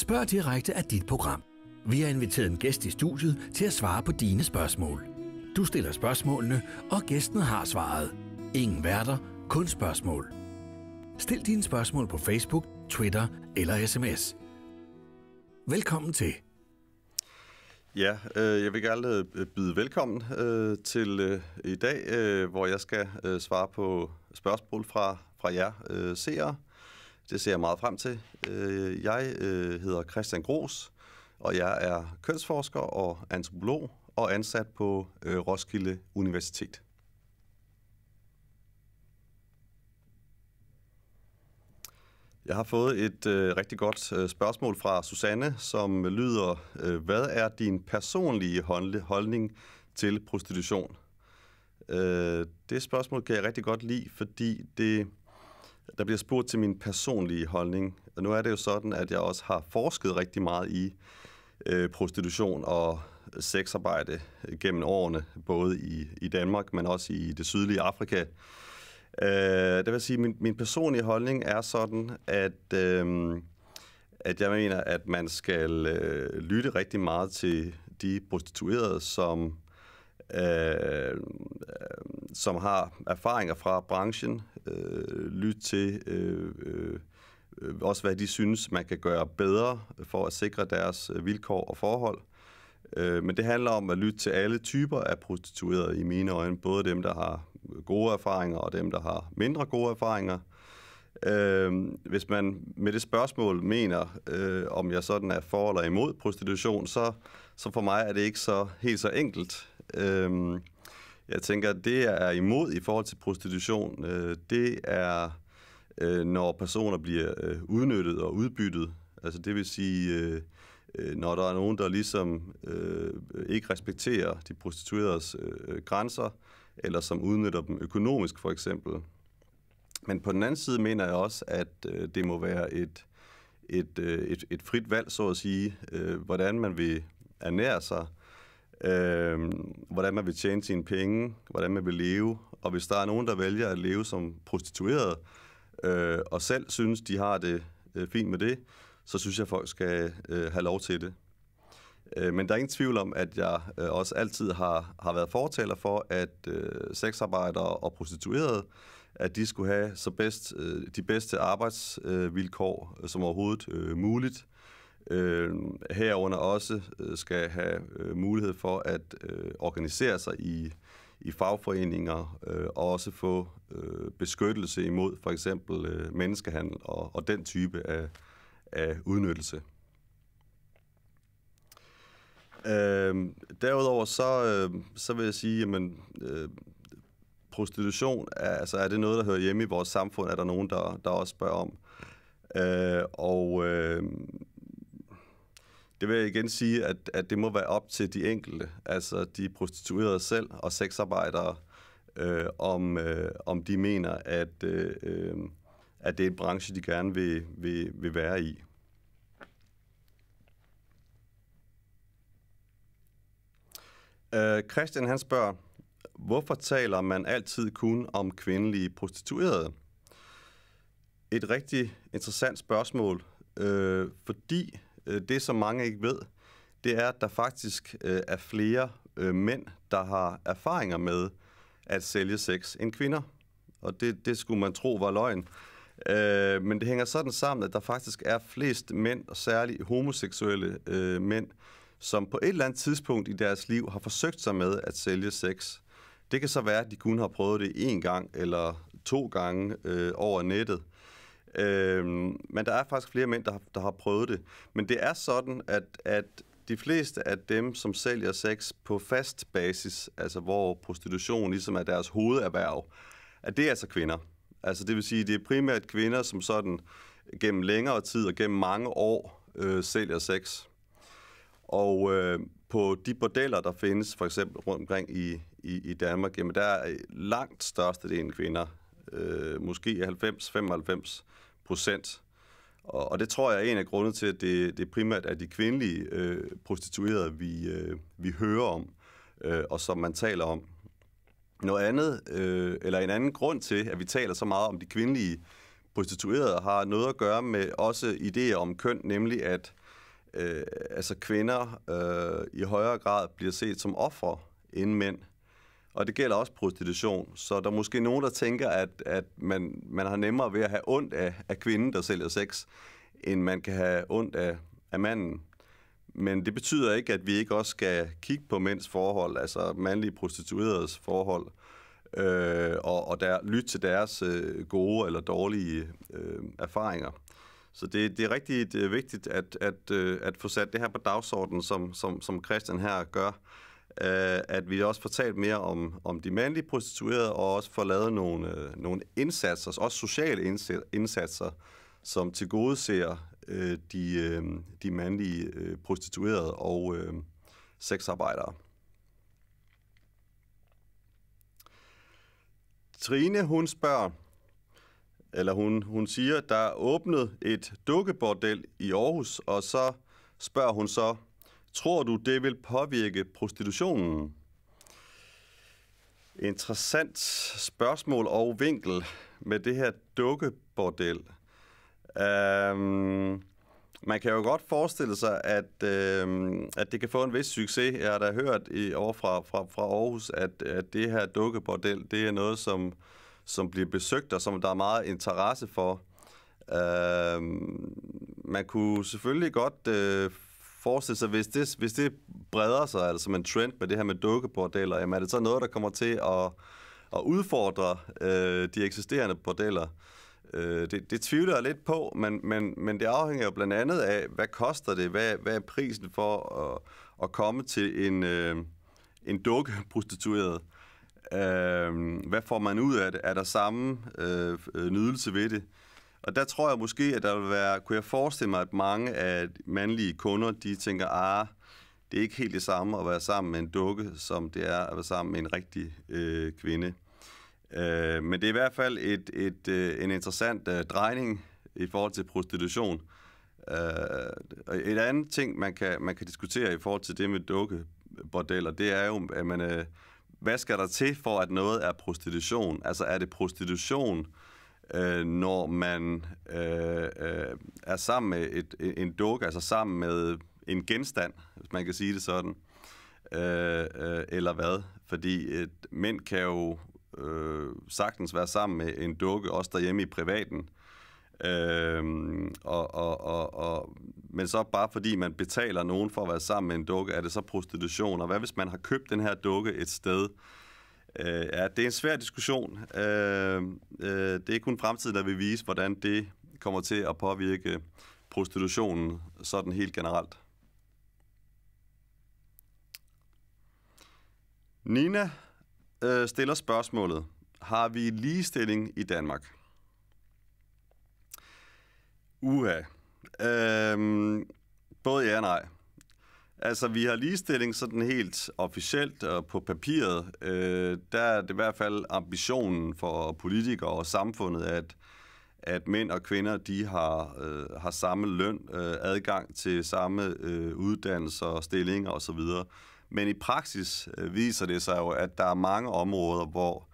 Spørg direkte af dit program. Vi har inviteret en gæst i studiet til at svare på dine spørgsmål. Du stiller spørgsmålene, og gæsten har svaret. Ingen værter, kun spørgsmål. Stil dine spørgsmål på Facebook, Twitter eller sms. Velkommen til. Ja, øh, jeg vil gerne øh, byde velkommen øh, til øh, i dag, øh, hvor jeg skal øh, svare på spørgsmål fra, fra jer øh, seere. Øh, det ser jeg meget frem til. Øh, jeg øh, hedder Christian Gros, og jeg er kønsforsker og antropolog og ansat på øh, Roskilde Universitet. Jeg har fået et øh, rigtig godt øh, spørgsmål fra Susanne, som lyder, øh, hvad er din personlige holdning til prostitution? Øh, det spørgsmål kan jeg rigtig godt lide, fordi det der bliver spurgt til min personlige holdning, og nu er det jo sådan, at jeg også har forsket rigtig meget i øh, prostitution og sexarbejde gennem årene, både i, i Danmark, men også i det sydlige Afrika. Øh, det vil sige, at min, min personlige holdning er sådan, at, øh, at jeg mener, at man skal øh, lytte rigtig meget til de prostituerede, som Øh, øh, som har erfaringer fra branchen, øh, lyt til øh, øh, også, hvad de synes, man kan gøre bedre for at sikre deres øh, vilkår og forhold. Øh, men det handler om at lytte til alle typer af prostituerede i mine øjne, både dem, der har gode erfaringer og dem, der har mindre gode erfaringer. Øh, hvis man med det spørgsmål mener, øh, om jeg sådan er for eller imod prostitution, så, så for mig er det ikke så helt så enkelt. Øhm, jeg tænker, det er imod i forhold til prostitution, øh, det er, øh, når personer bliver øh, udnyttet og udbyttet. Altså det vil sige, øh, øh, når der er nogen, der ligesom øh, ikke respekterer de prostitueredes øh, grænser, eller som udnytter dem økonomisk for eksempel. Men på den anden side mener jeg også, at øh, det må være et, et, øh, et, et frit valg, så at sige, øh, hvordan man vil ernære sig, øh, hvordan man vil tjene sine penge, hvordan man vil leve. Og hvis der er nogen, der vælger at leve som prostitueret, øh, og selv synes, de har det øh, fint med det, så synes jeg, at folk skal øh, have lov til det. Øh, men der er ingen tvivl om, at jeg øh, også altid har, har været fortaler for, at øh, sexarbejdere og prostituerede, at de skulle have så bedst, øh, de bedste arbejdsvilkår øh, som overhovedet øh, muligt øh, herunder også øh, skal have øh, mulighed for at øh, organisere sig i, i fagforeninger øh, og også få øh, beskyttelse imod for eksempel øh, menneskehandel og, og den type af, af udnyttelse. Øh, derudover så, øh, så vil jeg sige, jamen, øh, prostitution, er, altså er det noget, der hører hjemme i vores samfund? Er der nogen, der, der også spørger om? Øh, og øh, det vil jeg igen sige, at, at det må være op til de enkelte, altså de prostituerede selv og sexarbejdere, øh, om, øh, om de mener, at, øh, at det er en branche, de gerne vil, vil, vil være i. Øh, Christian han spørger, hvorfor taler man altid kun om kvindelige prostituerede? Et rigtig interessant spørgsmål, øh, fordi øh, det, som mange ikke ved, det er, at der faktisk øh, er flere øh, mænd, der har erfaringer med at sælge sex end kvinder. Og det, det skulle man tro var løgn. Øh, men det hænger sådan sammen, at der faktisk er flest mænd, og særligt homoseksuelle øh, mænd, som på et eller andet tidspunkt i deres liv har forsøgt sig med at sælge sex. Det kan så være, at de kun har prøvet det én gang eller to gange øh, over nettet. Øh, men der er faktisk flere mænd, der har, der har prøvet det. Men det er sådan, at, at de fleste af dem, som sælger sex på fast basis, altså hvor prostitution ligesom er deres hovederhverv, at det er altså kvinder. Altså det vil sige, det er primært kvinder, som sådan gennem længere tid og gennem mange år øh, sælger sex. Og øh, på de bordeller, der findes for eksempel rundt omkring i, i, i Danmark, jamen der er langt størstedelen kvinder øh, måske 90-95 procent. Og, og det tror jeg er en af grundene til, at det, det primært er de kvindelige øh, prostituerede, vi, øh, vi hører om, øh, og som man taler om. Noget andet, øh, eller en anden grund til, at vi taler så meget om de kvindelige prostituerede, har noget at gøre med også idéer om køn, nemlig at øh, altså kvinder øh, i højere grad bliver set som ofre end mænd. Og det gælder også prostitution. Så der er måske nogen, der tænker, at, at man, man har nemmere ved at have ondt af, af kvinden, der sælger sex, end man kan have ondt af, af manden. Men det betyder ikke, at vi ikke også skal kigge på mænds forhold, altså mandlige prostitueredes forhold, øh, og, og der, lytte til deres øh, gode eller dårlige øh, erfaringer. Så det, det er rigtig det er vigtigt at, at, øh, at få sat det her på dagsordenen, som, som, som Christian her gør øh, at vi også får talt mere om, om de mandlige prostituerede, og også får lavet nogle, øh, nogle indsatser, også sociale indsatser, som tilgodeser øh, de, øh, de mandlige øh, prostituerede og øh, sexarbejdere. Trine, hun spørger, eller hun, hun siger, der er åbnet et dukkebordel i Aarhus, og så spørger hun så, Tror du, det vil påvirke prostitutionen? Interessant spørgsmål og vinkel med det her dukkebordel. Øhm, man kan jo godt forestille sig, at, øhm, at det kan få en vis succes. Jeg har da hørt i, over fra, fra, fra Aarhus, at, at det her dukkebordel, det er noget, som, som bliver besøgt, og som der er meget interesse for. Øhm, man kunne selvfølgelig godt... Øh, forestille sig, hvis det, hvis det breder sig altså som en trend med det her med dukkebordeller, jamen er det så noget, der kommer til at, at udfordre øh, de eksisterende bordeller? Øh, det, det tvivler jeg lidt på, men, men, men det afhænger jo blandt andet af, hvad koster det? Hvad, hvad er prisen for at, at komme til en, øh, en dukkeprostitueret? Øh, hvad får man ud af det? Er der samme øh, nydelse ved det? Og der tror jeg måske, at der vil være, kunne jeg forestille mig, at mange af mandlige kunder, de tænker, ah, det er ikke helt det samme at være sammen med en dukke, som det er at være sammen med en rigtig øh, kvinde. Øh, men det er i hvert fald et, et, øh, en interessant øh, drejning i forhold til prostitution. Øh, et andet ting, man kan, man kan diskutere i forhold til det med dukkebordeller, det er jo, at man, øh, hvad skal der til for, at noget er prostitution? Altså er det prostitution, øh, øh, når man øh, øh, er sammen med et, en, dukke, altså sammen med en genstand, hvis man kan sige det sådan, øh, øh, eller hvad. Fordi et mænd kan jo øh, sagtens være sammen med en dukke, også derhjemme i privaten, Øh, og, og, og, og, men så bare fordi man betaler nogen for at være sammen med en dukke, er det så prostitution? Og hvad hvis man har købt den her dukke et sted, Øh, ja, det er en svær diskussion. Øh, øh, det er kun fremtiden, der vil vise, hvordan det kommer til at påvirke prostitutionen sådan helt generelt. Nina øh, stiller spørgsmålet. Har vi ligestilling i Danmark? Uha. Øh, både ja og nej. Altså, vi har ligestilling sådan helt officielt og på papiret. Øh, der er det i hvert fald ambitionen for politikere og samfundet, at, at mænd og kvinder, de har, øh, har samme løn, øh, adgang til samme øh, uddannelser, stillinger osv. Men i praksis øh, viser det sig jo, at der er mange områder, hvor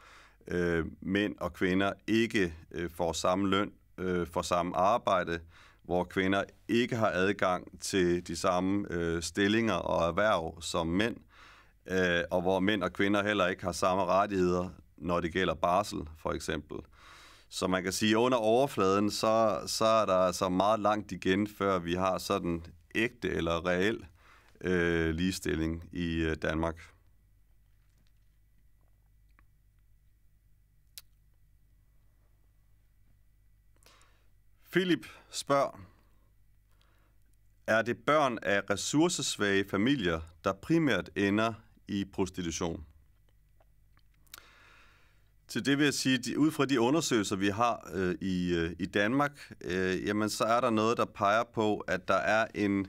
øh, mænd og kvinder ikke øh, får samme løn øh, for samme arbejde, øh, hvor kvinder ikke har adgang til de samme øh, stillinger og erhverv som mænd, øh, og hvor mænd og kvinder heller ikke har samme rettigheder, når det gælder barsel, for eksempel. Så man kan sige, at under overfladen, så, så er der altså meget langt igen, før vi har sådan ægte eller reel øh, ligestilling i øh, Danmark. Philip spørger, er det børn af ressourcesvage familier, der primært ender i prostitution? Til det vil jeg sige, at ud fra de undersøgelser, vi har øh, i, øh, i Danmark, øh, jamen, så er der noget, der peger på, at der er en,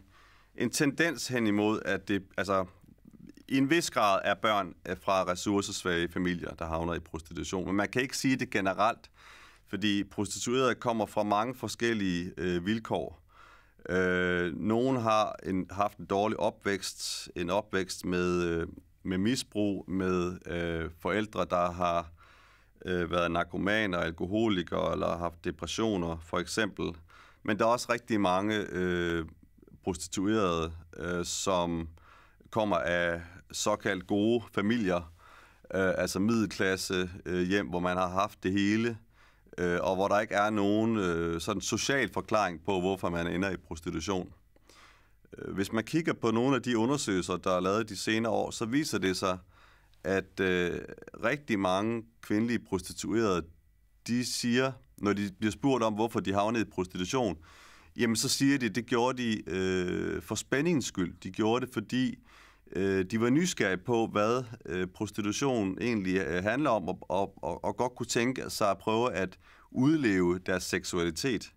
en tendens hen imod, at det, altså, i en vis grad er børn øh, fra ressourcesvage familier, der havner i prostitution. Men man kan ikke sige det generelt, fordi prostituerede kommer fra mange forskellige øh, vilkår. Øh, nogen har en, haft en dårlig opvækst, en opvækst med, øh, med misbrug, med øh, forældre, der har øh, været narkomaner, alkoholikere eller haft depressioner, for eksempel. Men der er også rigtig mange øh, prostituerede, øh, som kommer af såkaldt gode familier, øh, altså middelklasse øh, hjem, hvor man har haft det hele – øh, og hvor der ikke er nogen øh, sådan social forklaring på, hvorfor man ender i prostitution. Øh, hvis man kigger på nogle af de undersøgelser, der er lavet de senere år, så viser det sig, at øh, rigtig mange kvindelige prostituerede, de siger, når de bliver spurgt om, hvorfor de havnede i prostitution, jamen så siger de, at det gjorde de øh, for spændingens skyld. De gjorde det, fordi øh, de var nysgerrige på, hvad øh, prostitution egentlig øh, handler om, og, og, og, og godt kunne tænke sig at prøve at udleve deres seksualitet.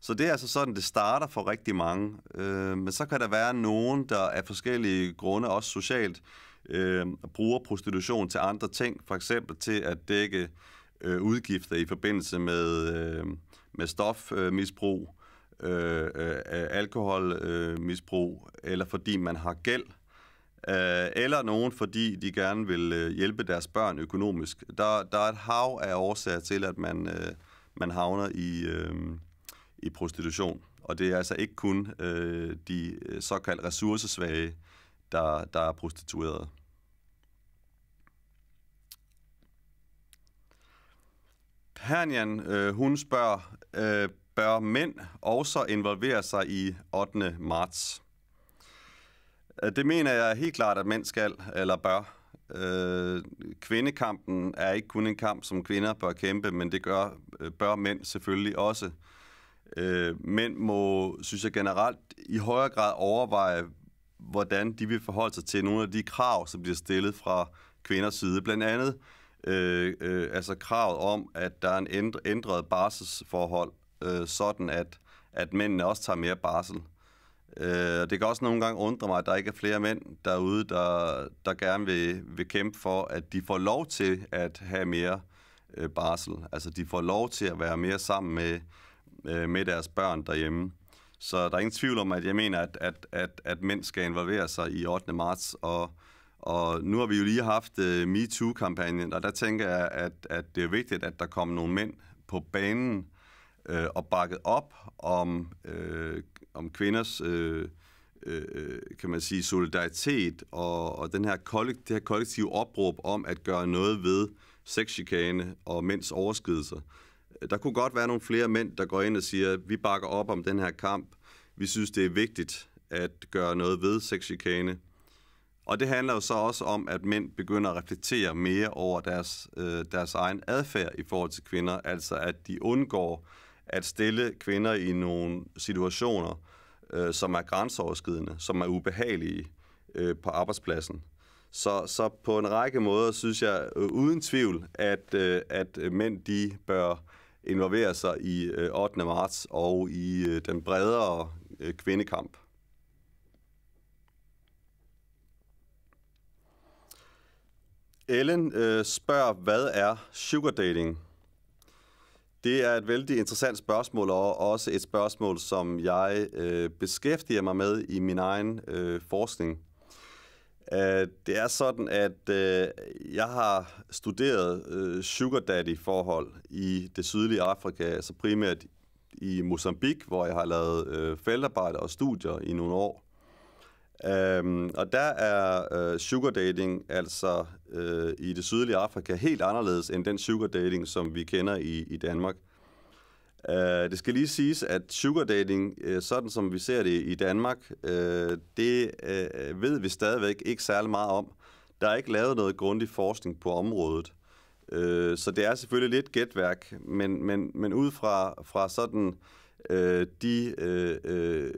Så det er altså sådan, det starter for rigtig mange. Øh, men så kan der være nogen, der af forskellige grunde, også socialt, øh, bruger prostitution til andre ting, for eksempel til at dække øh, udgifter i forbindelse med, øh, med stofmisbrug, øh, øh, alkoholmisbrug, øh, eller fordi man har gæld. Øh, Øh, eller nogen, fordi de gerne vil øh, hjælpe deres børn økonomisk. Der, der er et hav af årsager til, at man, øh, man havner i, øh, i prostitution. Og det er altså ikke kun øh, de øh, såkaldt ressourcesvage, der, der er prostituerede. Hernian, øh, hun spørger, øh, bør mænd også involvere sig i 8. marts? Øh, det mener jeg helt klart, at mænd skal eller bør. Øh, kvindekampen er ikke kun en kamp, som kvinder bør kæmpe, men det gør, øh, bør mænd selvfølgelig også. Øh, mænd må, synes jeg generelt, i højere grad overveje, hvordan de vil forholde sig til nogle af de krav, som bliver stillet fra kvinders side. Blandt andet øh, øh, altså kravet om, at der er en ændret barselsforhold, øh, sådan at, at mændene også tager mere barsel. Øh, det kan også nogle gange undre mig, at der ikke er flere mænd derude, der, der gerne vil, vil kæmpe for, at de får lov til at have mere øh, barsel. Altså, de får lov til at være mere sammen med, øh, med deres børn derhjemme. Så der er ingen tvivl om, at jeg mener, at, at, at, at mænd skal involvere sig i 8. marts. Og, og nu har vi jo lige haft øh, MeToo-kampagnen, og der tænker jeg, at, at det er vigtigt, at der kommer nogle mænd på banen øh, og bakket op om øh, om kvinders øh, øh, kan man sige, solidaritet og, og den her kollektiv, det her kollektive opråb om at gøre noget ved sexchikane og mænds overskridelser. Der kunne godt være nogle flere mænd, der går ind og siger, at vi bakker op om den her kamp. Vi synes, det er vigtigt at gøre noget ved sexchikane. Og det handler jo så også om, at mænd begynder at reflektere mere over deres, øh, deres egen adfærd i forhold til kvinder, altså at de undgår øh, at stille kvinder i nogle situationer, øh, som er grænseoverskridende, som er ubehagelige øh, på arbejdspladsen. Så, så på en række måder synes jeg øh, uden tvivl, at, øh, at mænd de bør involvere sig i øh, 8. marts og i øh, den bredere øh, kvindekamp. Ellen øh, spørger, hvad er sugar dating? Det er et vældig interessant spørgsmål, og også et spørgsmål, som jeg øh, beskæftiger mig med i min egen øh, forskning. Øh, det er sådan, at øh, jeg har studeret øh, sugar daddy-forhold i det sydlige Afrika, altså primært i Mozambique, hvor jeg har lavet øh, feltarbejde og studier i nogle år. Øhm, og der er øh, sugar dating altså øh, i det sydlige Afrika helt anderledes end den sugar dating, som vi kender i, i Danmark. Øh, det skal lige siges, at sugar dating, øh, sådan som vi ser det i Danmark, øh, det øh, ved vi stadigvæk ikke særlig meget om. Der er ikke lavet noget grundig forskning på området. Øh, så det er selvfølgelig lidt gætværk, men, men, men ud fra, fra sådan... Øh, øh, de øh, øh,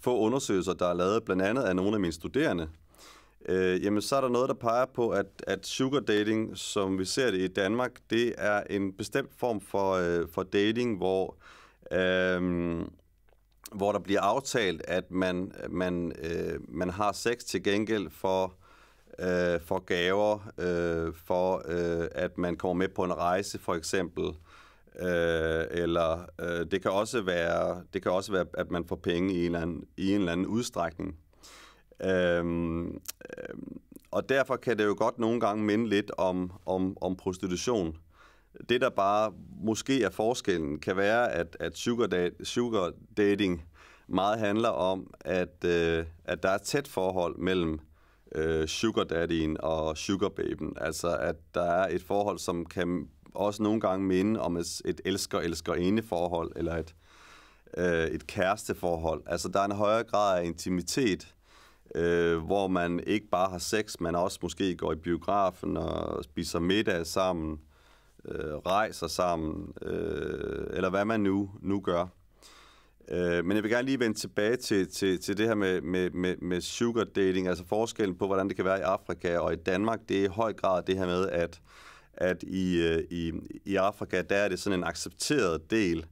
få undersøgelser, der er lavet blandt andet af nogle af mine studerende, øh, jamen så er der noget, der peger på, at, at sugar dating, som vi ser det i Danmark, det er en bestemt form for, øh, for dating, hvor, øh, hvor der bliver aftalt, at man, man, øh, man har sex til gengæld for øh, for gaver, øh, for øh, at man kommer med på en rejse for eksempel, øh, øh, eller øh, det kan også være det kan også være at man får penge i en eller anden, i en eller anden udstrækning. Øhm, øhm, og derfor kan det jo godt nogle gange minde lidt om, om, om prostitution. Det, der bare måske er forskellen, kan være, at, at sugar, da, sugar dating meget handler om, at, øh, at der er et tæt forhold mellem øh, sugar daddyen og sugar baben. Altså, at der er et forhold, som kan også nogle gange minde om et, et elsker-elsker-ene forhold, eller et, øh, et kæresteforhold. Altså, der er en højere grad af intimitet, øh, hvor man ikke bare har sex, men også måske går i biografen og spiser middag sammen, øh, rejser sammen, øh, eller hvad man nu, nu gør. Øh, men jeg vil gerne lige vende tilbage til, til, til det her med, med, med, med sugar dating, altså forskellen på, hvordan det kan være i Afrika og i Danmark. Det er i høj grad det her med, at at i, øh, i, i Afrika, der er det sådan en accepteret del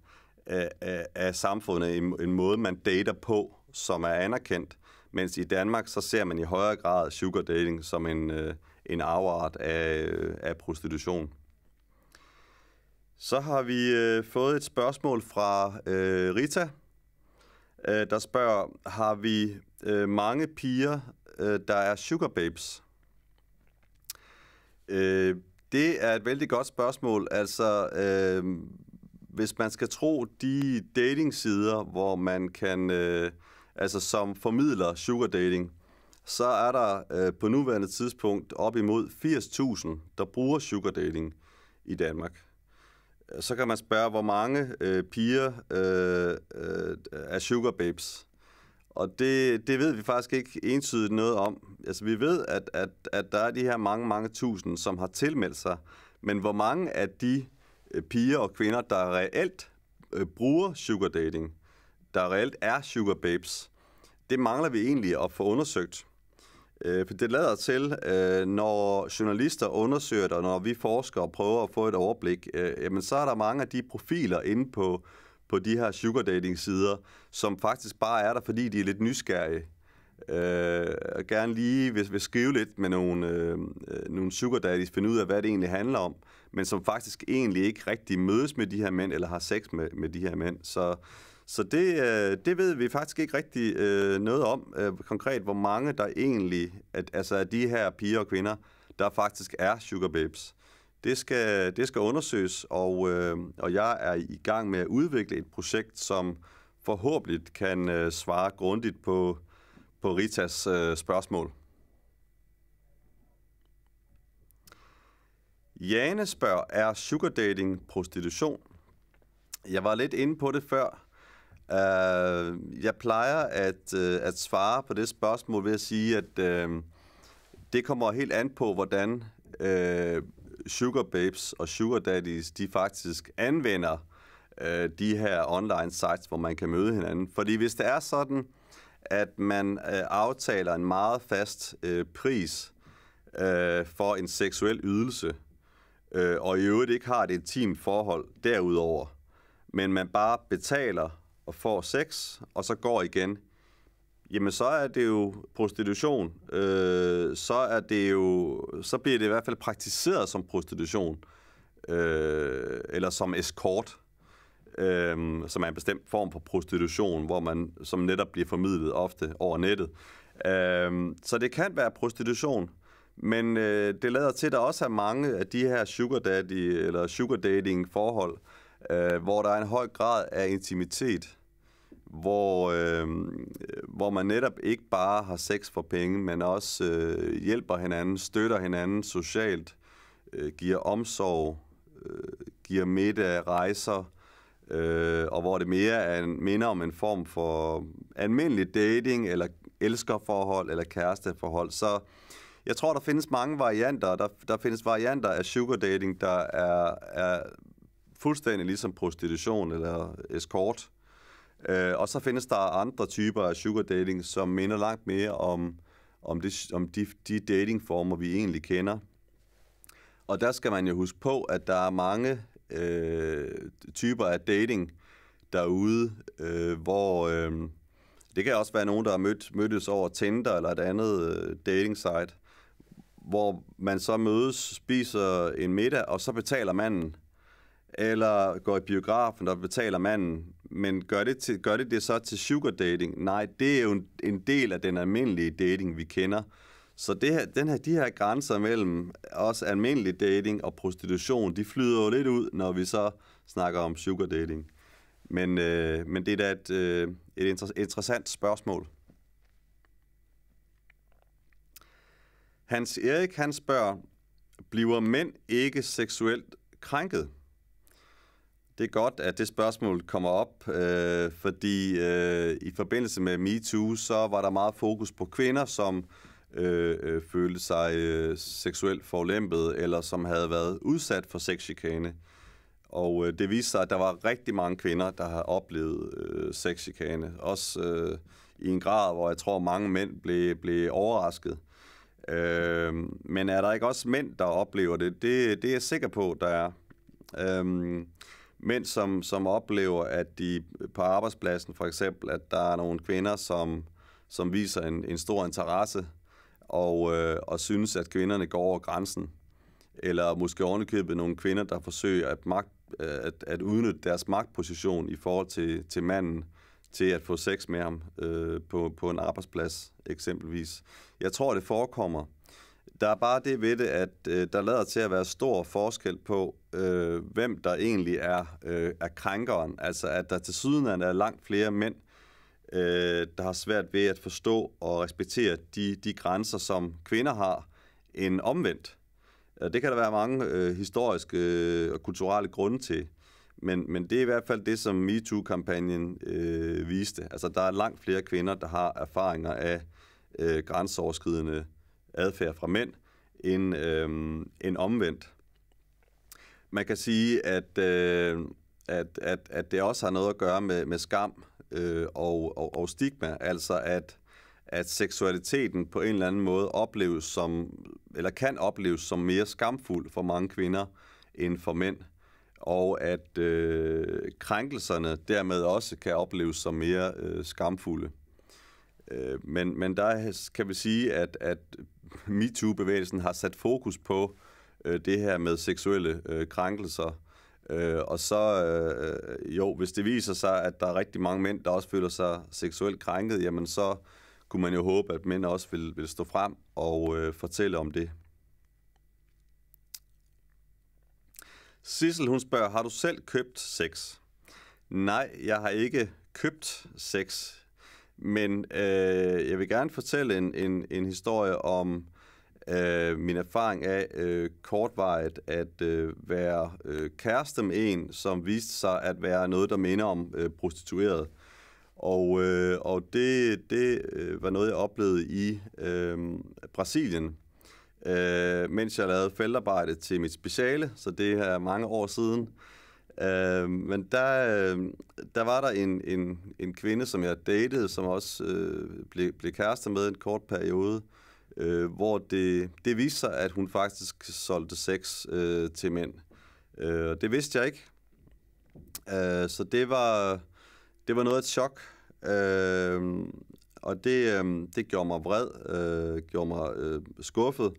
af, af, af samfundet, en, en måde, man dater på, som er anerkendt. Mens i Danmark, så ser man i højere grad sugar dating som en, øh, en afart af, øh, af prostitution. Så har vi øh, fået et spørgsmål fra øh, Rita, øh, der spørger, har vi øh, mange piger, øh, der er sugar babes? Øh, det er et vældig godt spørgsmål. Altså, øh, hvis man skal tro de datingsider, hvor man kan, øh, altså som formidler sugar dating, så er der øh, på nuværende tidspunkt op imod 80.000, der bruger sugar dating i Danmark. Så kan man spørge, hvor mange øh, piger øh, øh, er sugar babes. Og det, det ved vi faktisk ikke entydigt noget om. Altså, vi ved, at, at, at der er de her mange, mange tusind, som har tilmeldt sig. Men hvor mange af de øh, piger og kvinder, der reelt øh, bruger sugar dating, der reelt er sugar babes, det mangler vi egentlig at få undersøgt. Øh, for det lader til, når journalister undersøger det, og når vi forskere prøver at få et overblik, jamen så er der mange af de profiler inde på på de her sugar dating sider, som faktisk bare er der, fordi de er lidt nysgerrige. Øh, og gerne lige vil, vil skrive lidt med nogle, øh, øh, nogle sugar daddies, finde ud af, hvad det egentlig handler om, men som faktisk egentlig ikke rigtig mødes med de her mænd, eller har sex med, med de her mænd. Så, så det, øh, det ved vi faktisk ikke rigtig øh, noget om, øh, konkret hvor mange der egentlig, at, altså af de her piger og kvinder, der faktisk er sugar babes. Det skal, det skal undersøges, og, øh, og jeg er i gang med at udvikle et projekt, som forhåbentlig kan øh, svare grundigt på, på Ritas øh, spørgsmål. Jane spørger, er sugar dating prostitution? Jeg var lidt inde på det før. Uh, jeg plejer at, uh, at svare på det spørgsmål ved at sige, at uh, det kommer helt an på, hvordan uh, sugar babes og sugar daddies, de faktisk anvender øh, de her online sites, hvor man kan møde hinanden. Fordi hvis det er sådan, at man øh, aftaler en meget fast øh, pris øh, for en seksuel ydelse, øh, og i øvrigt ikke har et intimt forhold derudover, men man bare betaler og får sex, og så går igen, jamen så er det jo prostitution. Øh, så er det jo, så bliver det i hvert fald praktiseret som prostitution, øh, eller som escort, øh, som er en bestemt form for prostitution, hvor man som netop bliver formidlet ofte over nettet. Øh, så det kan være prostitution. Men øh, det lader til, at der også er mange af de her sugar daddy eller sugar dating forhold, øh, hvor der er en høj grad af intimitet hvor, øh, hvor man netop ikke bare har sex for penge, men også øh, hjælper hinanden, støtter hinanden socialt, øh, giver omsorg, øh, giver middag, rejser, øh, og hvor det mere er en, minder om en form for almindelig dating, eller elskerforhold, eller kæresteforhold. Så jeg tror, der findes mange varianter. Der, der findes varianter af sugar dating, der er, er fuldstændig ligesom prostitution eller escort, Øh, og så findes der andre typer af sugar dating, som minder langt mere om, om, det, om de, de datingformer, vi egentlig kender. Og der skal man jo huske på, at der er mange øh, typer af dating derude, øh, hvor øh, det kan også være nogen, der har mødt, mødtes over Tinder eller et andet øh, dating site, hvor man så mødes, spiser en middag, og så betaler manden. Eller går i biografen, der betaler manden men gør det, til, gør det det så til sugar dating? Nej, det er jo en, en del af den almindelige dating, vi kender. Så det her, den her, de her grænser mellem også almindelig dating og prostitution, de flyder jo lidt ud, når vi så snakker om sugar dating. Men, øh, men det er da et, øh, et inter- interessant spørgsmål. Hans Erik, han spørger, bliver mænd ikke seksuelt krænket? Det er godt, at det spørgsmål kommer op, øh, fordi øh, i forbindelse med MeToo, så var der meget fokus på kvinder, som øh, øh, følte sig øh, seksuelt forlæmpet, eller som havde været udsat for sexchikane. Og øh, det viste sig, at der var rigtig mange kvinder, der har oplevet øh, sexchikane. Også øh, i en grad, hvor jeg tror, mange mænd blev, blev overrasket. Øh, men er der ikke også mænd, der oplever det? Det, det er jeg sikker på, der er. Øh, mænd, som, som oplever, at de på arbejdspladsen for eksempel, at der er nogle kvinder, som, som viser en, en stor interesse og, øh, og synes, at kvinderne går over grænsen. Eller måske ovenikøbet nogle kvinder, der forsøger at, magt, øh, at, at udnytte deres magtposition i forhold til, til manden til at få sex med ham øh, på, på en arbejdsplads eksempelvis. Jeg tror, det forekommer. Der er bare det ved det, at øh, der lader til at være stor forskel på, øh, hvem der egentlig er, øh, er krænkeren. Altså at der til siden er langt flere mænd, øh, der har svært ved at forstå og respektere de, de grænser, som kvinder har, end omvendt. Øh, det kan der være mange øh, historiske øh, og kulturelle grunde til. Men, men det er i hvert fald det, som MeToo-kampagnen øh, viste. Altså, der er langt flere kvinder, der har erfaringer af øh, grænseoverskridende adfærd fra mænd, end, øh, end omvendt. Man kan sige, at, øh, at, at, at det også har noget at gøre med, med skam øh, og, og, og stigma, altså at, at seksualiteten på en eller anden måde opleves som, eller kan opleves som mere skamfuld for mange kvinder end for mænd, og at øh, krænkelserne dermed også kan opleves som mere øh, skamfulde. Øh, men, men der kan vi sige, at, at MeToo-bevægelsen har sat fokus på øh, det her med seksuelle øh, krænkelser. Øh, og så, øh, jo, hvis det viser sig, at der er rigtig mange mænd, der også føler sig seksuelt krænket, jamen så kunne man jo håbe, at mænd også vil, vil stå frem og øh, fortælle om det. Sissel, hun spørger, har du selv købt sex? Nej, jeg har ikke købt sex. Men øh, jeg vil gerne fortælle en, en, en historie om af øh, min erfaring af øh, kortvarigt at øh, være øh, kæreste med en, som viste sig at være noget, der minder om øh, prostitueret. Og, øh, og det, det øh, var noget, jeg oplevede i øh, Brasilien, øh, mens jeg lavede feltarbejde til mit speciale, så det er mange år siden. Øh, men der, øh, der var der en, en, en kvinde, som jeg datede, som også øh, blev, blev kærester med en kort periode, øh, øh, hvor det, det viste sig, at hun faktisk solgte sex øh, til mænd. Øh, det vidste jeg ikke. Øh, så det var, det var noget af et chok. Øh, og det, øh, det gjorde mig vred, øh, gjorde mig øh, skuffet.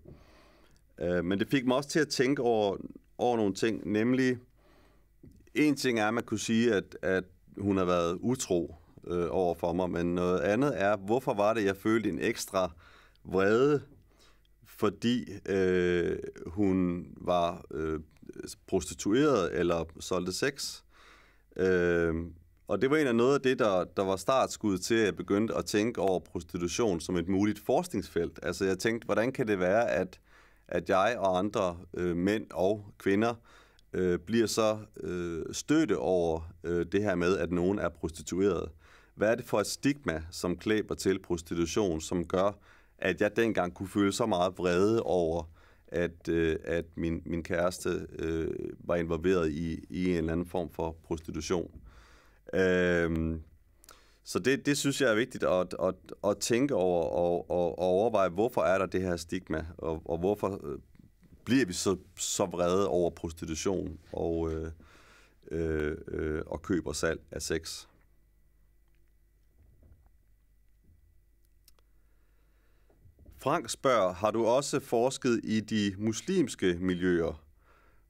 Øh, men det fik mig også til at tænke over, over nogle ting, nemlig en ting er, at man kunne sige, at, at hun har været utro øh, over for mig, men noget andet er, hvorfor var det, jeg følte en ekstra vrede, fordi øh, hun var øh, prostitueret eller solgte sex. Øh, og det var en af noget af det, der, der var startskud til, at jeg begyndte at tænke over prostitution som et muligt forskningsfelt. Altså jeg tænkte, hvordan kan det være, at, at jeg og andre øh, mænd og kvinder øh, bliver så øh, støtte over øh, det her med, at nogen er prostitueret? Hvad er det for et stigma, som klæber til prostitution, som gør, at jeg dengang kunne føle så meget vrede over, at, øh, at min, min kæreste øh, var involveret i, i en eller anden form for prostitution. Øhm, så det, det synes jeg er vigtigt at, at, at, at tænke over og, og, og overveje, hvorfor er der det her stigma, og, og hvorfor øh, bliver vi så, så vrede over prostitution og, øh, øh, øh, og køb og salg af sex. Frank spørger, har du også forsket i de muslimske miljøer?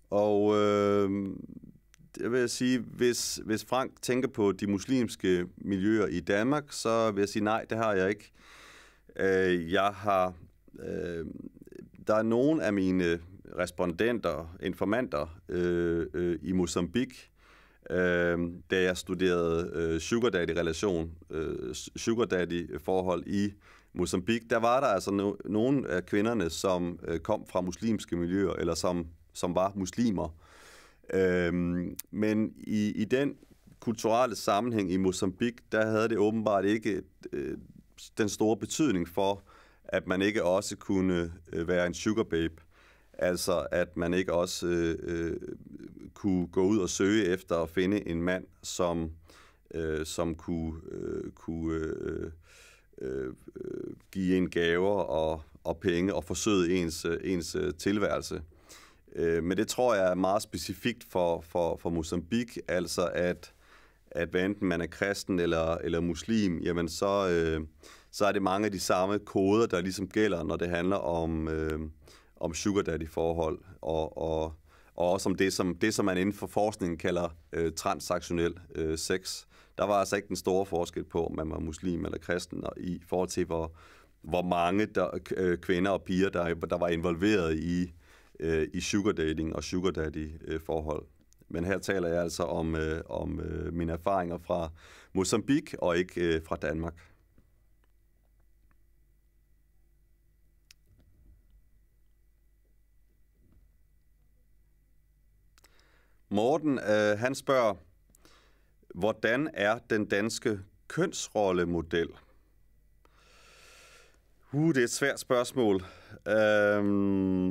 Og øh, det vil jeg sige, hvis, hvis Frank tænker på de muslimske miljøer i Danmark, så vil jeg sige nej, det har jeg ikke. Øh, jeg har... Øh, der er nogen af mine respondenter, informanter øh, øh, i Mozambique, øh, da jeg studerede øh, sugar daddy-relation, øh, sugar daddy-forhold i Mosambik, der var der altså no- nogle af kvinderne, som øh, kom fra muslimske miljøer, eller som, som var muslimer. Øhm, men i, i den kulturelle sammenhæng i Mosambik, der havde det åbenbart ikke øh, den store betydning for, at man ikke også kunne øh, være en sugar babe. Altså, at man ikke også øh, øh, kunne gå ud og søge efter at finde en mand, som, øh, som kunne, øh, kunne øh, Øh, øh, give en gaver og, og penge og forsøge ens, øh, ens øh, tilværelse. Øh, men det tror jeg er meget specifikt for, for, for Mozambique, altså at, at hvad enten man er kristen eller, eller muslim, jamen så, øh, så er det mange af de samme koder, der ligesom gælder, når det handler om, øh, om sugar daddy forhold og, og, og også om det som, det, som man inden for forskningen kalder øh, transaktionel øh, sex der var altså ikke den store forskel på, om man var muslim eller kristen, og i forhold til, hvor, hvor mange der, øh, kvinder og piger, der, der var involveret i, øh, i sugar dating og sugar daddy øh, forhold. Men her taler jeg altså om, om mine erfaringer fra Mozambique og ikke fra Danmark. Morten, øh, han spørger, Hvordan er den danske kønsrollemodel? Uh, det er et svært spørgsmål. Øhm,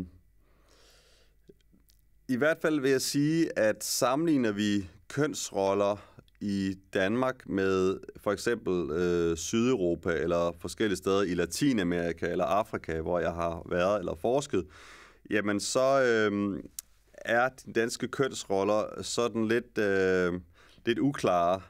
I hvert fald vil jeg sige, at sammenligner vi kønsroller i Danmark med for eksempel øh, Sydeuropa eller forskellige steder i Latinamerika eller Afrika, hvor jeg har været eller forsket, jamen så øh, er de danske kønsroller sådan lidt... Øh, lidt uklare.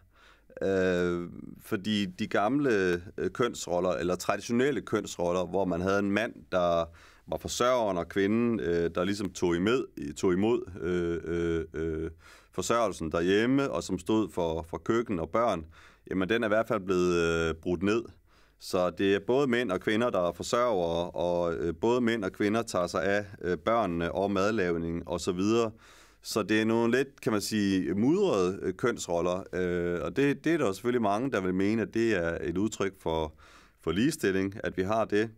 Øh, fordi de gamle øh, kønsroller, eller traditionelle kønsroller, hvor man havde en mand, der var forsørgeren og kvinden, øh, der ligesom tog imod, tog imod øh, øh, øh, forsørgelsen derhjemme, og som stod for, for køkken og børn, jamen den er i hvert fald blevet øh, brudt ned. Så det er både mænd og kvinder, der forsørger, og øh, både mænd og kvinder tager sig af øh, børnene og madlavning osv., og så det er nogle lidt, kan man sige, mudrede øh, kønsroller, øh, og det, det er der selvfølgelig mange, der vil mene, at det er et udtryk for, for ligestilling, at vi har det.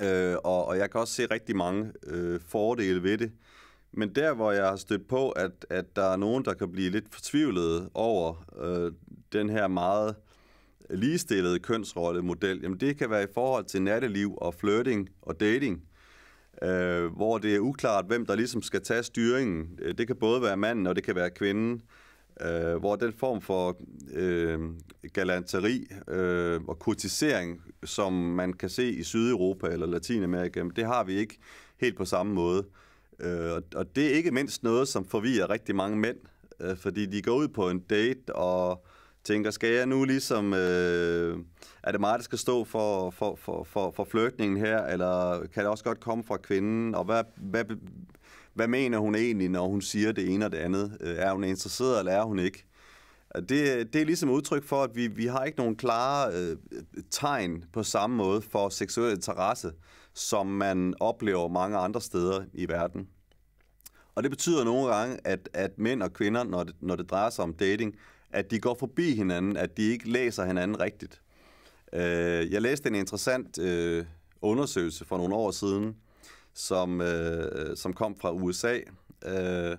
Øh, og, og jeg kan også se rigtig mange øh, fordele ved det. Men der, hvor jeg har stødt på, at, at der er nogen, der kan blive lidt fortvivlet over øh, den her meget ligestillede kønsrollemodel, jamen det kan være i forhold til natteliv og flirting og dating øh, hvor det er uklart, hvem der ligesom skal tage styringen. Øh, det kan både være manden, og det kan være kvinden. Øh, hvor den form for øh, galanteri øh, og kurtisering, som man kan se i Sydeuropa eller Latinamerika, det har vi ikke helt på samme måde. Øh, og det er ikke mindst noget, som forvirrer rigtig mange mænd, øh, fordi de går ud på en date og tænker, skal jeg nu ligesom, øh, er det mig, der skal stå for, for, for, for, for flirtningen her, eller kan det også godt komme fra kvinden, og hvad, hvad, hvad mener hun egentlig, når hun siger det ene og det andet? Øh, er hun interesseret, eller er hun ikke? Det, det er ligesom udtryk for, at vi, vi har ikke nogen klare øh, tegn på samme måde for seksuel interesse, som man oplever mange andre steder i verden. Og det betyder nogle gange, at, at mænd og kvinder, når det, når det drejer sig om dating, at de går forbi hinanden, at de ikke læser hinanden rigtigt. Øh, jeg læste en interessant øh, undersøgelse for nogle år siden, som, øh, som kom fra USA, øh,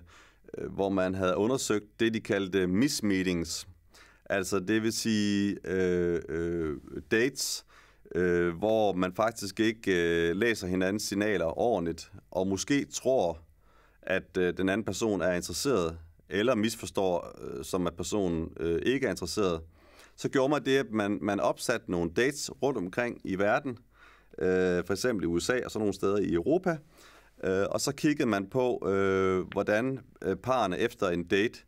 hvor man havde undersøgt det, de kaldte mismeetings. Altså det vil sige øh, øh, dates, øh, hvor man faktisk ikke øh, læser hinandens signaler ordentligt, og måske tror, at øh, den anden person er interesseret eller misforstår, øh, som at personen øh, ikke er interesseret, så gjorde man det, at man, man opsatte nogle dates rundt omkring i verden, øh, for eksempel i USA og sådan nogle steder i Europa, øh, og så kiggede man på, øh, hvordan øh, parerne efter en date,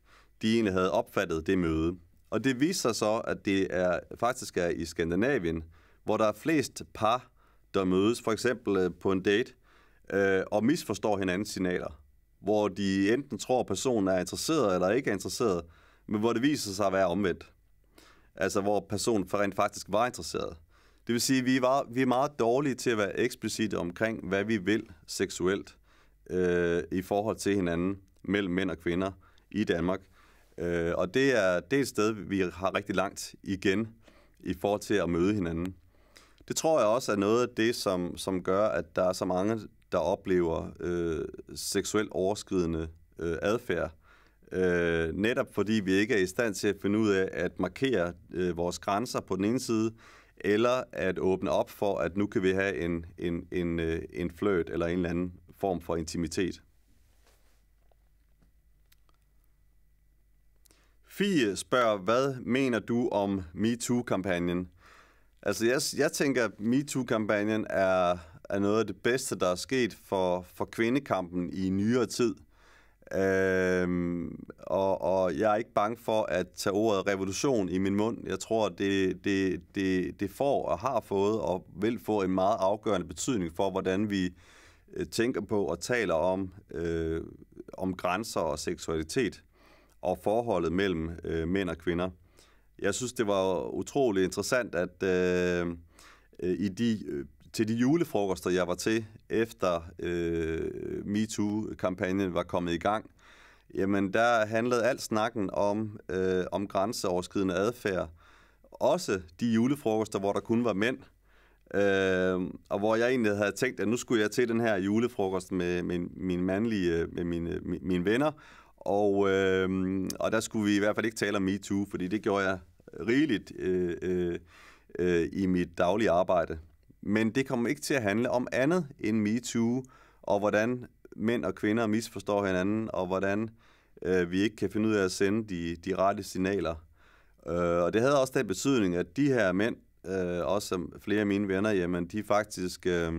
de egentlig havde opfattet det møde. Og det viser sig så, at det er faktisk er i Skandinavien, hvor der er flest par, der mødes for eksempel øh, på en date, øh, og misforstår hinandens signaler hvor de enten tror, at personen er interesseret eller ikke er interesseret, men hvor det viser sig at være omvendt. Altså, hvor personen rent faktisk var interesseret. Det vil sige, at vi, var, vi er meget dårlige til at være eksplicite omkring, hvad vi vil seksuelt øh, i forhold til hinanden mellem mænd og kvinder i Danmark. Øh, og det er, det er et sted, vi har rigtig langt igen i forhold til at møde hinanden. Det tror jeg også er noget af det, som, som gør, at der er så mange der oplever øh, seksuelt overskridende øh, adfærd. Øh, netop fordi vi ikke er i stand til at finde ud af at markere øh, vores grænser på den ene side, eller at åbne op for, at nu kan vi have en, en, en, øh, en fløjt eller en eller anden form for intimitet. Fie spørger, hvad mener du om MeToo-kampagnen? Altså, jeg, jeg tænker, at MeToo-kampagnen er, er noget af det bedste, der er sket for, for kvindekampen i nyere tid. Øhm, og, og jeg er ikke bange for at tage ordet revolution i min mund. Jeg tror, det, det, det, det får og har fået og vil få en meget afgørende betydning for, hvordan vi øh, tænker på og taler om, øh, om grænser og seksualitet og forholdet mellem øh, mænd og kvinder. Jeg synes, det var utrolig interessant, at øh, øh i de øh, til de julefrokoster, jeg var til, efter øh, MeToo-kampagnen var kommet i gang, jamen der handlede alt snakken om, øh, om grænseoverskridende adfærd. Også de julefrokoster, hvor der kun var mænd. Øh, og hvor jeg egentlig havde tænkt, at nu skulle jeg til den her julefrokost med, med mine mandlige, med mine, mine venner. Og, øh, og der skulle vi i hvert fald ikke tale om MeToo, fordi det gjorde jeg rigeligt øh, øh, øh, i mit daglige arbejde. Men det kommer ikke til at handle om andet end MeToo, og hvordan mænd og kvinder misforstår hinanden, og hvordan øh, vi ikke kan finde ud af at sende de, de rette signaler. Øh, og det havde også den betydning, at de her mænd, øh, også som flere af mine venner, jamen, de faktisk øh,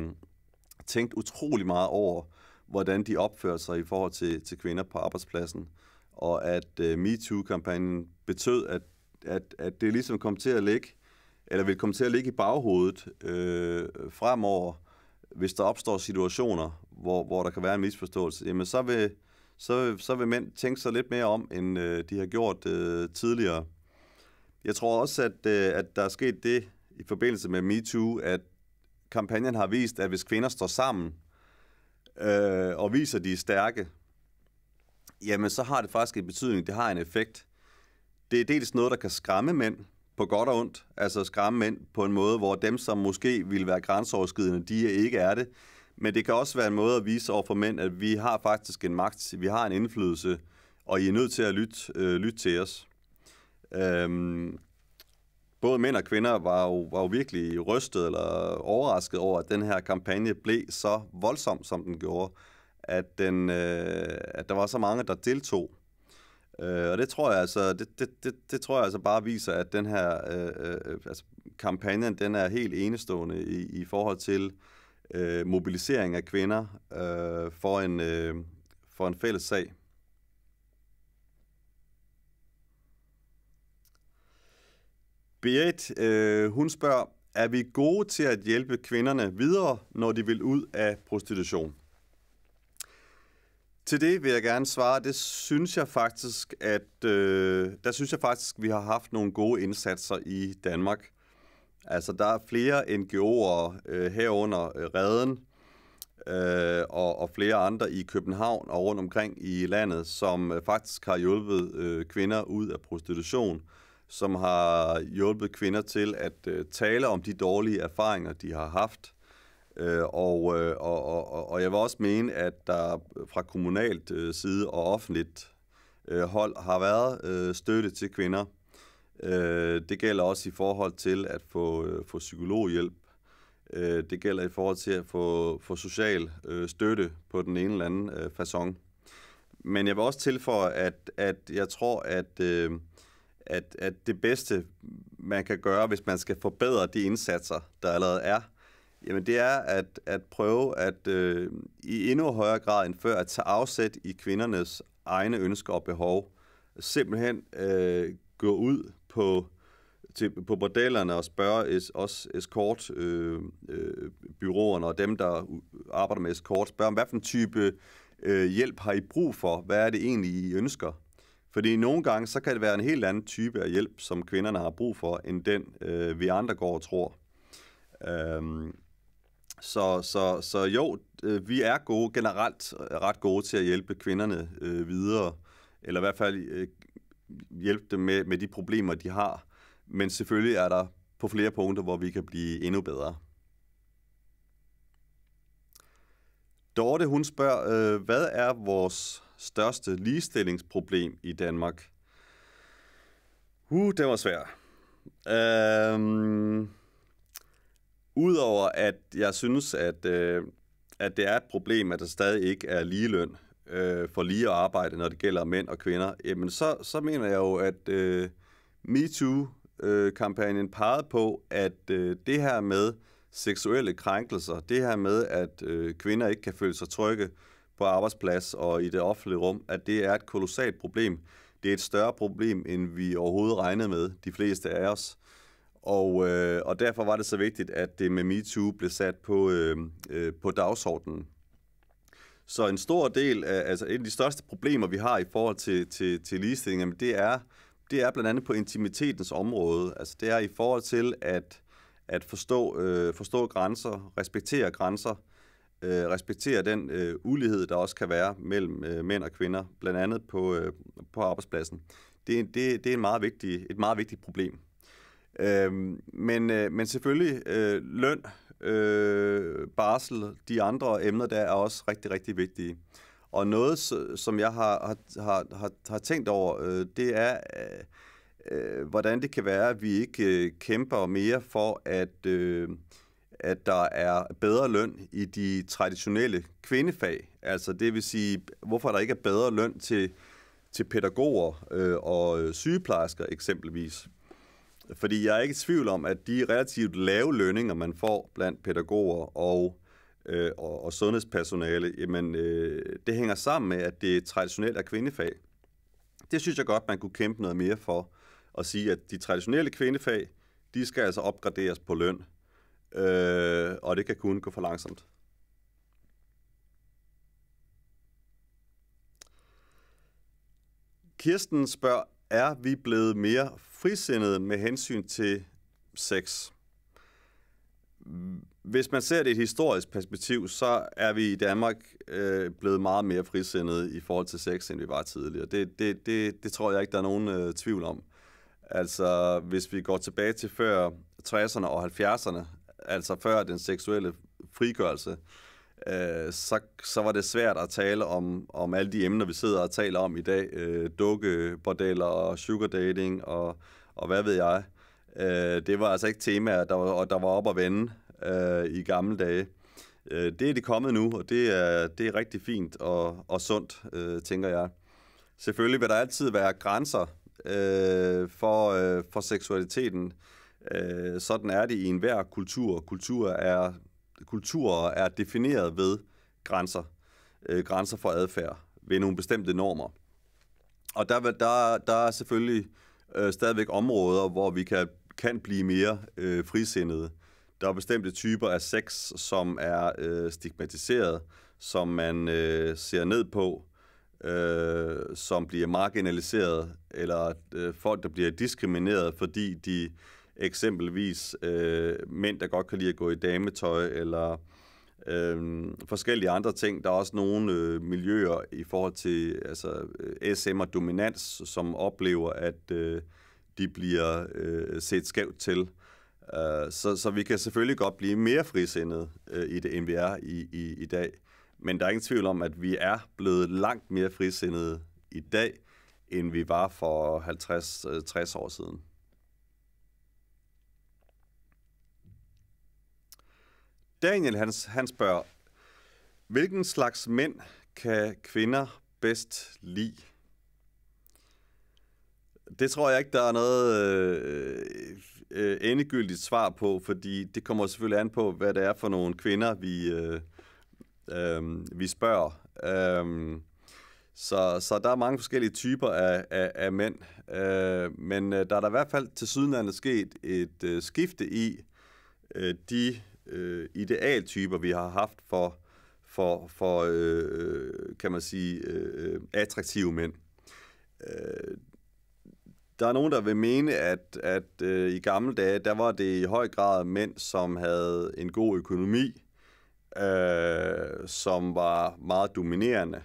tænkte utrolig meget over, hvordan de opfører sig i forhold til, til kvinder på arbejdspladsen. Og at øh, MeToo-kampagnen betød, at, at, at det ligesom kom til at ligge eller vil komme til at ligge i baghovedet øh, fremover, hvis der opstår situationer, hvor, hvor der kan være en misforståelse, jamen så vil, så, så vil mænd tænke sig lidt mere om, end øh, de har gjort øh, tidligere. Jeg tror også, at, øh, at der er sket det i forbindelse med MeToo, at kampagnen har vist, at hvis kvinder står sammen øh, og viser, at de er stærke, jamen så har det faktisk en betydning, det har en effekt. Det er dels noget, der kan skræmme mænd, på godt og ondt, altså skræmme mænd på en måde, hvor dem, som måske ville være grænseoverskridende, de ikke er det. Men det kan også være en måde at vise over for mænd, at vi har faktisk en magt, vi har en indflydelse, og I er nødt til at lytte, øh, lytte til os. Øhm, både mænd og kvinder var jo, var jo virkelig rystet eller overrasket over, at den her kampagne blev så voldsom, som den gjorde, at, den, øh, at der var så mange, der deltog. Øh, og det tror jeg altså, det, det, det, det tror jeg altså bare viser, at den her øh, øh, øh, altså, kampagnen, den er helt enestående i, i forhold til øh, mobilisering af kvinder øh, for, en, øh, for en fælles sag. Beat, øh, hun spørger, er vi gode til at hjælpe kvinderne videre, når de vil ud af prostitution? Til det vil jeg gerne svare, det synes jeg faktisk, at øh, der synes jeg faktisk, at vi har haft nogle gode indsatser i Danmark. Altså, der er flere NGO'er øh, herunder øh, Reden øh, og, og flere andre i København og rundt omkring i landet, som øh, faktisk har hjulpet øh, kvinder ud af prostitution, som har hjulpet kvinder til at øh, tale om de dårlige erfaringer, de har haft, Øh, og, øh, og, og, og jeg vil også mene, at der fra kommunalt øh, side og offentligt øh, hold har været øh, støtte til kvinder. Øh, det gælder også i forhold til at få, øh, få psykologhjælp. Øh, det gælder i forhold til at få, få social øh, støtte på den ene eller anden øh, façon. Men jeg vil også tilføje, at, at jeg tror, at, øh, at, at det bedste, man kan gøre, hvis man skal forbedre de indsatser, der allerede er, Jamen det er at, at prøve at øh, i endnu højere grad end før at tage afsæt i kvindernes egne ønsker og behov. Simpelthen øh, gå ud på, til, på bordellerne og spørge es, også eskortbyråerne øh, øh, og dem, der arbejder med eskort, spørge om, hvad for en type øh, hjælp har I brug for? Hvad er det egentlig, I ønsker? Fordi nogle gange, så kan det være en helt anden type af hjælp, som kvinderne har brug for, end den, øh, vi andre går og tror. Øh, så, så, så jo, øh, vi er gode, generelt øh, ret gode til at hjælpe kvinderne øh, videre, eller i hvert fald øh, hjælpe dem med, med de problemer, de har. Men selvfølgelig er der på flere punkter, hvor vi kan blive endnu bedre. Dorte, hun spørger, øh, hvad er vores største ligestillingsproblem i Danmark? Uh, det var svært. Øh, Udover at jeg synes, at, øh, at det er et problem, at der stadig ikke er ligeløn øh, for lige at arbejde, når det gælder mænd og kvinder, jamen så, så mener jeg jo, at øh, MeToo-kampagnen øh, pegede på, at øh, det her med seksuelle krænkelser, det her med, at øh, kvinder ikke kan føle sig trygge på arbejdsplads og i det offentlige rum, at det er et kolossalt problem. Det er et større problem, end vi overhovedet regnede med, de fleste af os. Og, øh, og derfor var det så vigtigt, at det med MeToo blev sat på, øh, øh, på dagsordenen. Så en stor del af, altså en af de største problemer, vi har i forhold til, til, til ligestilling, jamen det er, det er blandt andet på intimitetens område. Altså det er i forhold til at, at forstå, øh, forstå grænser, respektere grænser, øh, respektere den øh, ulighed, der også kan være mellem øh, mænd og kvinder, blandt andet på, øh, på arbejdspladsen. Det, det, det er en meget vigtig, et meget vigtigt problem. Øhm, men, øh, men selvfølgelig øh, løn, øh, barsel, de andre emner der er også rigtig, rigtig vigtige. Og noget, som jeg har, har, har, har tænkt over, øh, det er, øh, øh, hvordan det kan være, at vi ikke øh, kæmper mere for, at, øh, at der er bedre løn i de traditionelle kvindefag. Altså det vil sige, hvorfor der ikke er bedre løn til, til pædagoger øh, og øh, sygeplejersker eksempelvis. Fordi jeg er ikke i tvivl om, at de relativt lave lønninger, man får blandt pædagoger og, øh, og, og sundhedspersonale, jamen, øh, det hænger sammen med, at det traditionelt er kvindefag. Det synes jeg godt, man kunne kæmpe noget mere for. At sige, at de traditionelle kvindefag, de skal altså opgraderes på løn. Øh, og det kan kun gå for langsomt. Kirsten spørger, er vi blevet mere frisindet med hensyn til sex. Hvis man ser det i et historisk perspektiv, så er vi i Danmark øh, blevet meget mere frisindede i forhold til sex, end vi var tidligere. Det, det, det, det tror jeg ikke, der er nogen øh, tvivl om. Altså, hvis vi går tilbage til før 60'erne og 70'erne, altså før den seksuelle frigørelse, øh, øh, så, så var det svært at tale om, om alle de emner, vi sidder og taler om i dag. Øh, dukke, bordeller og sugar dating og, og hvad ved jeg. Øh, det var altså ikke temaer, der var, der var op at vende øh, i gamle dage. Øh, det er det kommet nu, og det er, det er rigtig fint og, og sundt, øh, tænker jeg. Selvfølgelig vil der altid være grænser øh, for, øh, for seksualiteten. Øh, sådan er det i enhver kultur. Kultur er kulturer er defineret ved grænser, øh, grænser for adfærd, ved nogle bestemte normer. Og der, der, der er selvfølgelig øh, stadigvæk områder, hvor vi kan, kan blive mere øh, frisindede. Der er bestemte typer af sex, som er øh, stigmatiseret, som man øh, ser ned på, øh, som bliver marginaliseret, eller øh, folk, der bliver diskrimineret, fordi de Eksempelvis øh, mænd, der godt kan lide at gå i dametøj, eller øh, forskellige andre ting. Der er også nogle øh, miljøer i forhold til altså, øh, SM og dominans, som oplever, at øh, de bliver øh, set skævt til. Øh, så, så vi kan selvfølgelig godt blive mere frisindet øh, i det er i, i, i dag. Men der er ingen tvivl om, at vi er blevet langt mere frisindede i dag, end vi var for 50-60 øh, år siden. Daniel, han, han spørger, hvilken slags mænd kan kvinder bedst lide? Det tror jeg ikke, der er noget øh, øh, endegyldigt svar på, fordi det kommer selvfølgelig an på, hvad det er for nogle kvinder, vi, øh, øh, vi spørger. Øh, så, så der er mange forskellige typer af, af, af mænd. Øh, men øh, der er der i hvert fald til sydenlandet sket et øh, skifte i øh, de øh, idealtyper, vi har haft for, for, for øh, kan man sige, øh, øh, attraktive mænd. Øh, der er nogen, der vil mene, at, at øh, i gamle dage, der var det i høj grad mænd, som havde en god økonomi, øh, som var meget dominerende,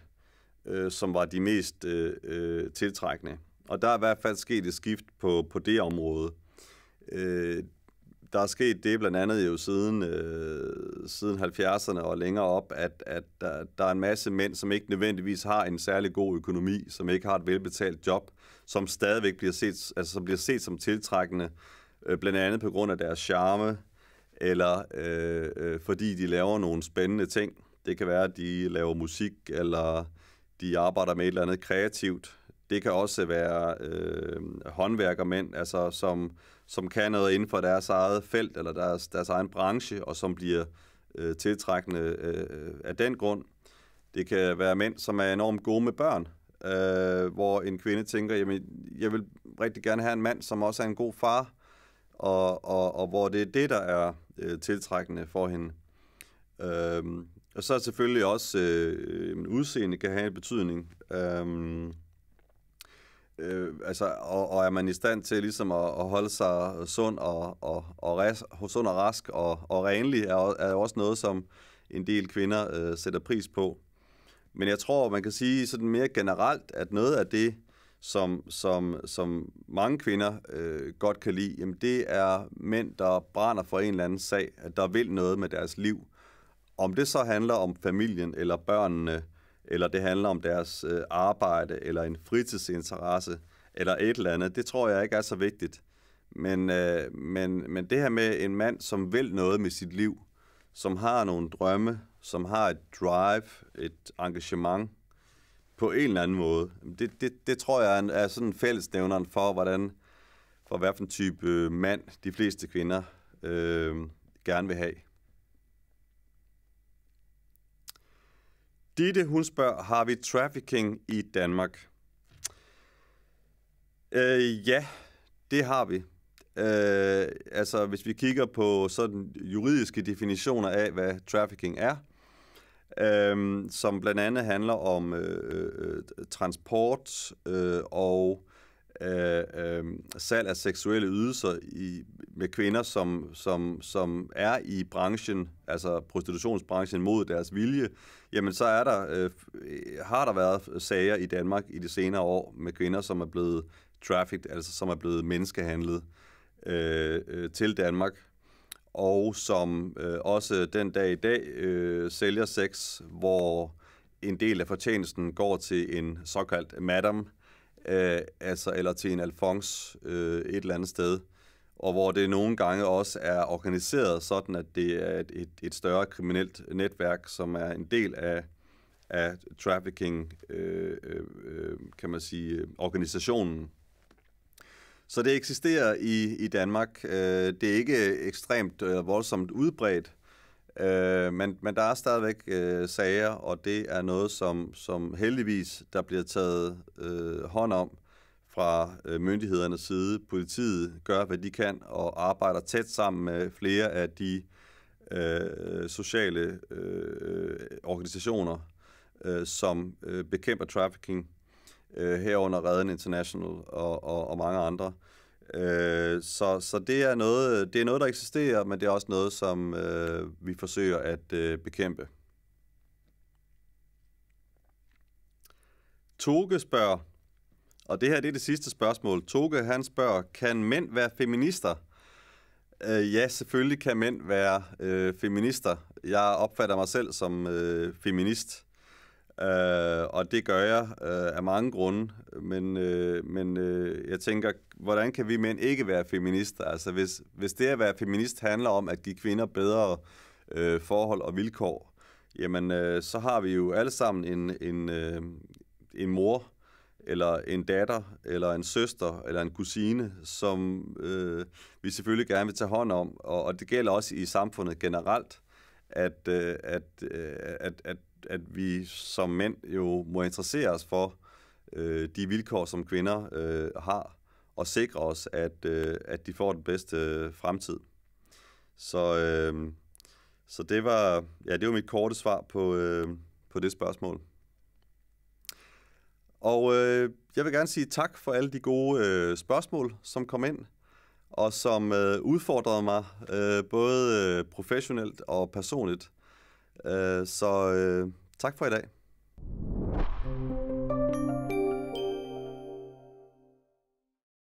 øh, som var de mest øh, øh tiltrækkende. Og der er i hvert fald sket et skift på, på det område. Øh, der er sket det blandt andet jo siden, øh, siden 70'erne og længere op, at, at der, der er en masse mænd, som ikke nødvendigvis har en særlig god økonomi, som ikke har et velbetalt job, som stadigvæk bliver set, altså, som bliver set som tiltrækkende, øh, blandt andet på grund af deres charme, eller øh, øh, fordi de laver nogle spændende ting. Det kan være, at de laver musik, eller de arbejder med et eller andet kreativt, det kan også være øh, håndværkermænd, altså som, som kan noget inden for deres eget felt eller deres, deres egen branche, og som bliver øh, tiltrækkende øh, af den grund. Det kan være mænd, som er enormt gode med børn, øh, hvor en kvinde tænker, jamen, jeg vil rigtig gerne have en mand, som også er en god far, og, og, og hvor det er det, der er øh, tiltrækkende for hende. Øh, og så selvfølgelig også øh, udseende kan have en betydning. Øh, Øh, altså, og, og er man i stand til ligesom at, at holde sig sund og, og, og, ras, sund og rask og, og renlig, er, er også noget, som en del kvinder øh, sætter pris på. Men jeg tror, man kan sige sådan mere generelt, at noget af det, som, som, som mange kvinder øh, godt kan lide, jamen det er mænd, der brænder for en eller anden sag, at der vil noget med deres liv. Om det så handler om familien eller børnene, eller det handler om deres øh, arbejde, eller en fritidsinteresse, eller et eller andet. Det tror jeg ikke er så vigtigt. Men, øh, men, men det her med en mand, som vil noget med sit liv, som har nogle drømme, som har et drive, et engagement på en eller anden måde, det, det, det tror jeg er, sådan en fællesnævneren for, hvordan for hvilken type øh, mand de fleste kvinder øh, gerne vil have. Ditte, hun spørger, har vi trafficking i Danmark? Øh, ja, det har vi. Øh, altså, hvis vi kigger på sådan juridiske definitioner af, hvad trafficking er, øh, som blandt andet handler om øh, øh transport øh, og øh, øh, salg af seksuelle ydelser i, med kvinder, som, som, som er i branchen, altså prostitutionsbranchen mod deres vilje, jamen så er der, øh, har der været sager i Danmark i de senere år med kvinder, som er blevet trafficked, altså som er blevet menneskehandlet øh, øh, til Danmark, og som øh, også den dag i dag øh, sælger sex, hvor en del af fortjenesten går til en såkaldt madam, øh, øh, altså, eller til en alfons øh, et eller andet sted, og hvor det nogle gange også er organiseret sådan, at det er et, et, et større kriminelt netværk, som er en del af, af trafficking, øh, øh, øh kan man sige, organisationen. Så det eksisterer i, i Danmark. Øh, det er ikke ekstremt øh, voldsomt udbredt, Øh, men, men der er stadigvæk øh, sager, og det er noget, som, som heldigvis der bliver taget øh, hånd om fra øh, myndighedernes side. Politiet gør, hvad de kan, og arbejder tæt sammen med flere af de øh, sociale øh, organisationer, øh, som øh, bekæmper trafficking, øh, herunder Reden International og, og, og mange andre. Øh, Øh, så, så det er noget, det er noget, der eksisterer, men det er også noget, som øh, vi forsøger at øh, bekæmpe. Toge spørger, og det her det er det sidste spørgsmål. Toge han spørger, kan mænd være feminister? Øh, ja, selvfølgelig kan mænd være øh, feminister. Jeg opfatter mig selv som øh, feminist. Øh, og det gør jeg øh, af mange grunde, men, øh, men øh, jeg tænker, hvordan kan vi mænd ikke være feminister? Altså hvis, hvis det at være feminist handler om at give kvinder bedre øh, forhold og vilkår, jamen øh, så har vi jo alle sammen en, en, øh, en mor, eller en datter, eller en søster, eller en kusine, som øh, vi selvfølgelig gerne vil tage hånd om. Og, og det gælder også i samfundet generelt, at, øh, at, øh, at, at at vi som mænd jo må interessere os for øh, de vilkår, som kvinder øh, har, og sikre os, at, øh, at de får den bedste øh, fremtid. Så, øh, så det, var, ja, det var mit korte svar på, øh, på det spørgsmål. Og øh, jeg vil gerne sige tak for alle de gode øh, spørgsmål, som kom ind, og som øh, udfordrede mig øh, både øh, professionelt og personligt. Øh, så øh, tak for i dag.